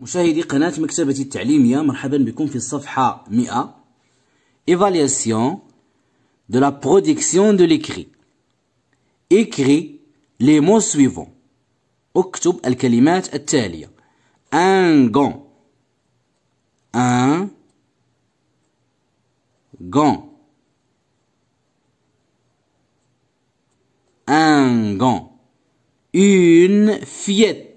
مشاهدي قناة مكتبة التعليمية مرحبا بكم في 100 Évaluation de la production de l'écrit Écris les mots suivants اكتب الكلمات Un gant Un gant Un gant Une fillette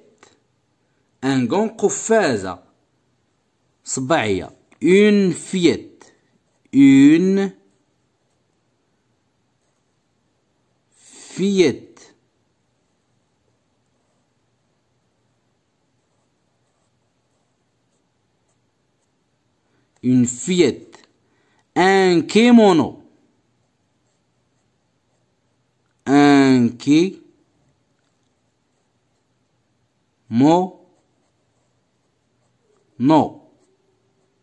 un gant قفازة une fillette une fillette une fillette un kimono un kimono Non.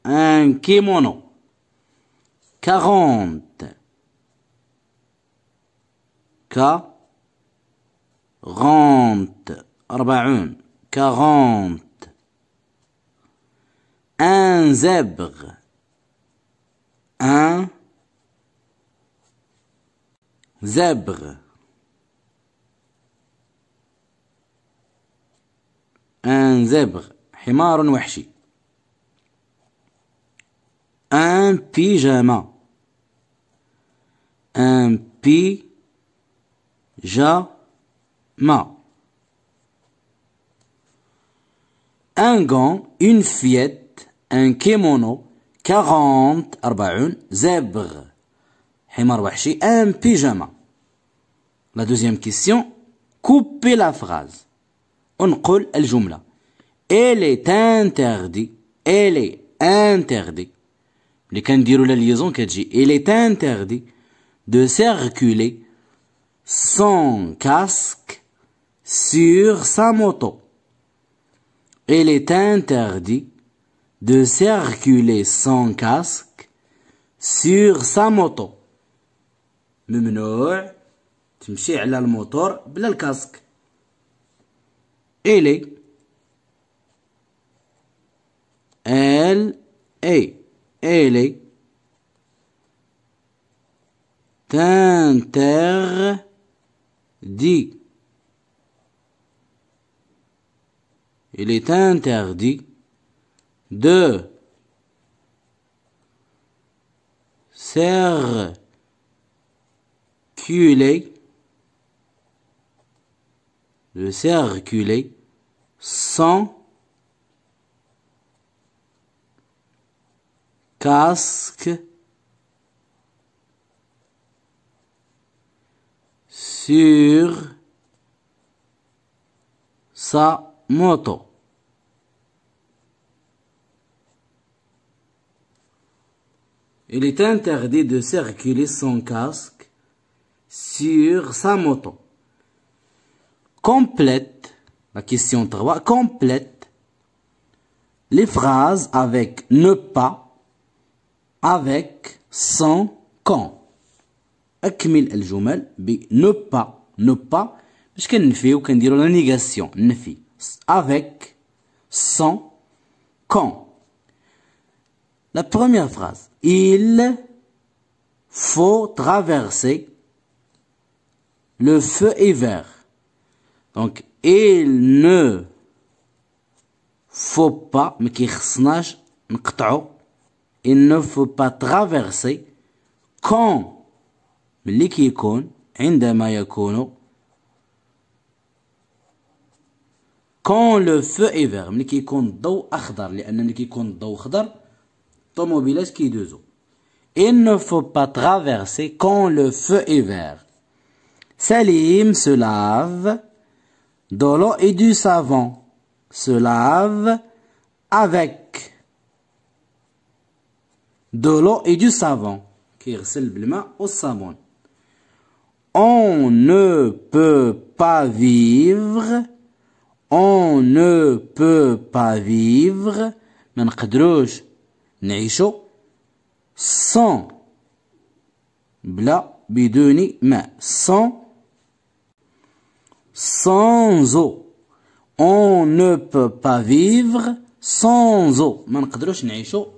Un kimono. Quarante. Quarante. أربعون. Quarante. Un zèbre. Un zèbre. Un zèbre. حمار وحشي un pyjama. Un pyjama. Un gant, une fillette, un kimono, 40, 40, zèbre. Himar un pyjama. La deuxième question, coupez la phrase. On jumla, Elle est interdite. Elle est interdite la liaison il est interdit de circuler sans casque sur sa moto il est interdit de circuler sans casque sur sa moto ممنوع la moto, الموتور le casque. Elle est elle est elle interdit. Il est interdit de circuler, de circuler sans casque sur sa moto. Il est interdit de circuler son casque sur sa moto. Complète, la question 3, complète les phrases avec ne pas avec, sans, quand. أكمل el Jumel, ne pas ne pas باش dire la négation ne نفي avec sans quand La première phrase il faut traverser le feu et vert. Donc il ne faut pas mais me نقطعو il ne faut pas traverser quand اللي كيكون عندما يكون le feu est vert ملي كيكون الضوء اخضر لان ملي كيكون الضوء اخضر الطوموبيلات كيدوزو il ne faut pas traverser quand le feu est vert Salim se lave de l'eau et du savon se lave avec de l'eau et du savon. Au savon. On ne peut pas vivre. On ne peut pas vivre. Men neisho sans bla bidouni mais sans sans eau. On ne peut pas vivre sans eau. Men neisho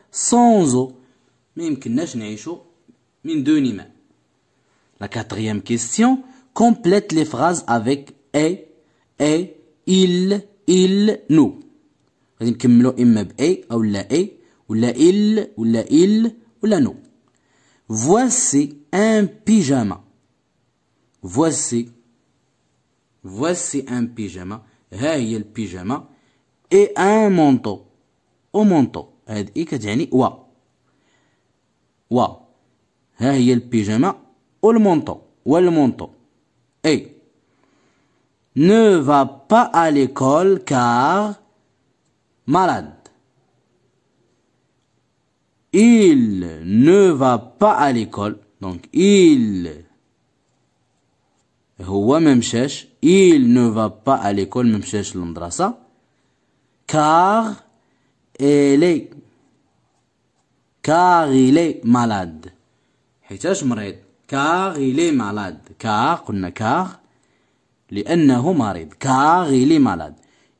Sans eau, mais يمكنناش نعيشو من دون ماء. La quatrième question complète les phrases avec et, et, il, il, nous. غادي نكملو اما ب اي او لا اي ولا il ولا il ولا nous. Voici un pyjama. Voici voici un pyjama. Voici un pyjama et un manteau. Au manteau. C'est quoi Wa. Wa. le pyjama. Ou le manteau. Ou le manteau. Ne va pas à l'école car... Malade. Il ne va pas à l'école. Donc, il... Il ne va pas à l'école. Il ne va pas à l'école. Il ne Car... et est car il est malade car il est malade car قلنا car car il est malade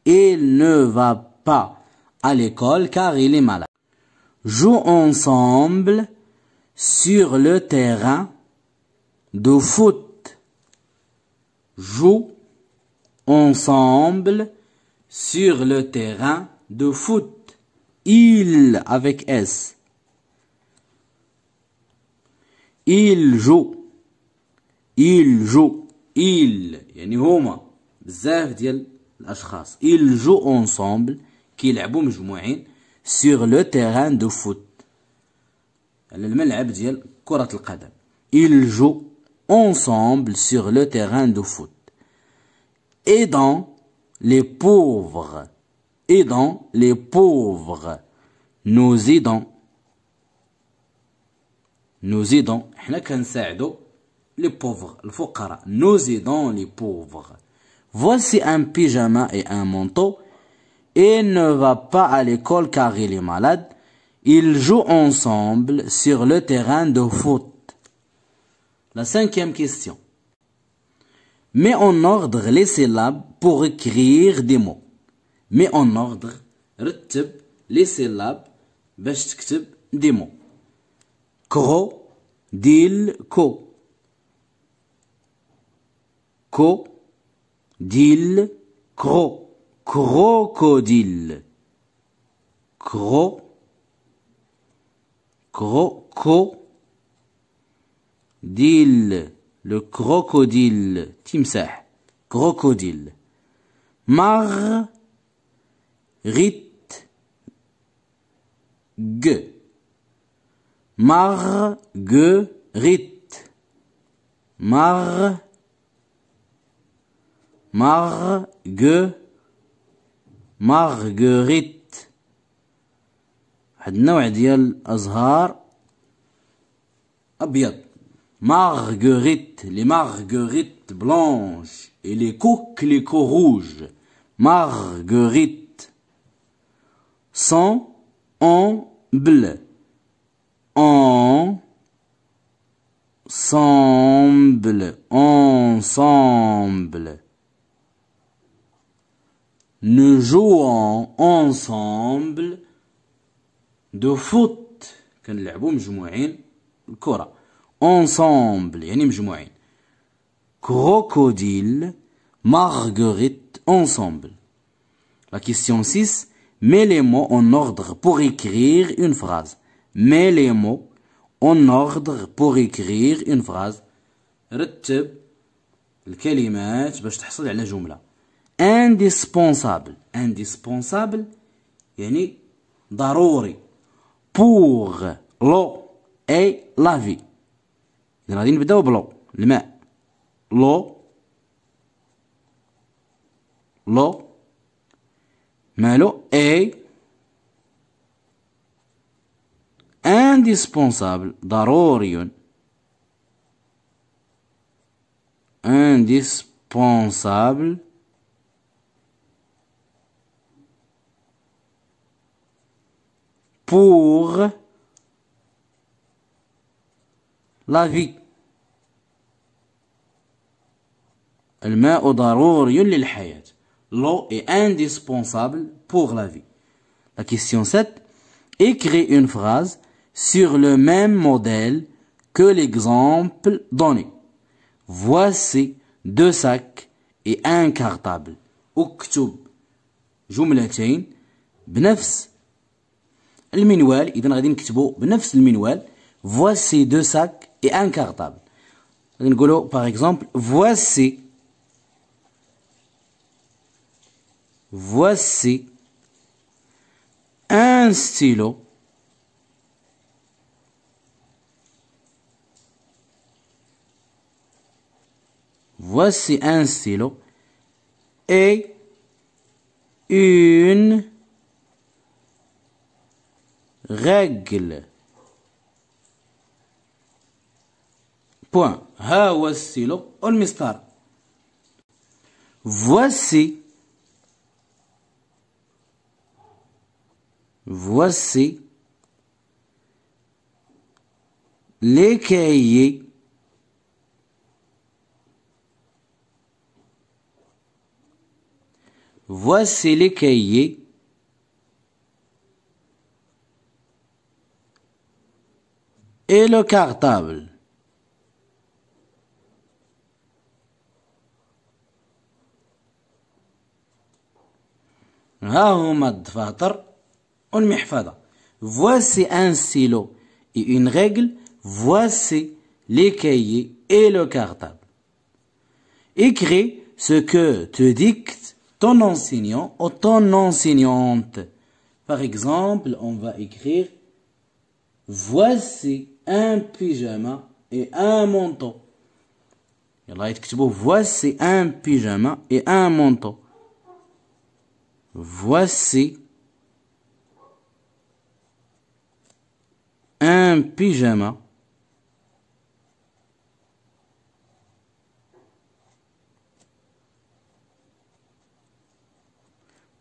il ne va pas à l'école car il est malade Joue ensemble sur le terrain de foot Joue ensemble sur le terrain de foot il avec s il joue il joue il يعني هما بزاف ديال الاشخاص il joue ensemble كيلعبوا مجموعين sur le terrain de foot على الملعب ديال القدم il joue ensemble sur le terrain de foot aidant les pauvres aidant les pauvres nous aidons nous aidons nous les pauvres nous aidons les pauvres voici un pyjama et un manteau et ne va pas à l'école car il est malade ils jouent ensemble sur le terrain de foot la cinquième question mets en ordre les syllabes pour écrire des mots mets en ordre les syllabes des mots cro Dil co Co, dil, cro. Crocodile. Cro. co Dil. Le crocodile. Timsah. Crocodile. Mar. Rit. G. Marguerite. Marguerite. Marge. Marguerite. azhar. Marguerite. Les marguerites blanches. Et les coquelicots rouges. Marguerite. Sans en bleu ensemble, ensemble. Nous jouons ensemble de foot. Ensemble, Crocodile, Marguerite, ensemble. La question 6. Mets les mots en ordre pour écrire une phrase. mets les mots en ordre pour écrire une phrase رتب الكلمات باش تحصل على جملة indispensable indispensable يعني ضروري pour l'eau et la vie إذن غادي نبداو بلو الماء l'eau لو مالو اي indispensable ضروري indispensable pour la vie l'eau est indispensable pour la vie la question 7 écris une phrase sur le même modèle que l'exemple donné. Voici deux sacs et un cartable. اكتب جملتين بنفس المنوال اذا غادي نكتبو بنفس المنوال voici deux sacs et un cartable par exemple voici voici un stylo Voici un stylo et une règle. Point. Voici. Voici les cahiers Voici les cahiers. Et le cartable. Voici un stylo et une règle. Voici les cahiers et le cartable. Écris ce que tu dicte ton enseignant ou ton enseignante. Par exemple, on va écrire Voici un pyjama et un manteau. Voici un pyjama et un manteau. Voici un pyjama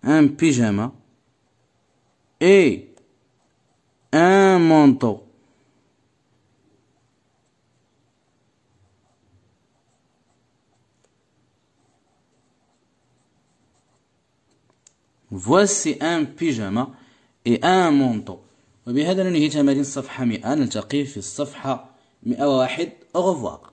un pyjama et un manteau. Voici un pyjama et un manteau. وبهذا ننهي تمارين صفحة 100 نلتقي في الصفحة 101 au revoir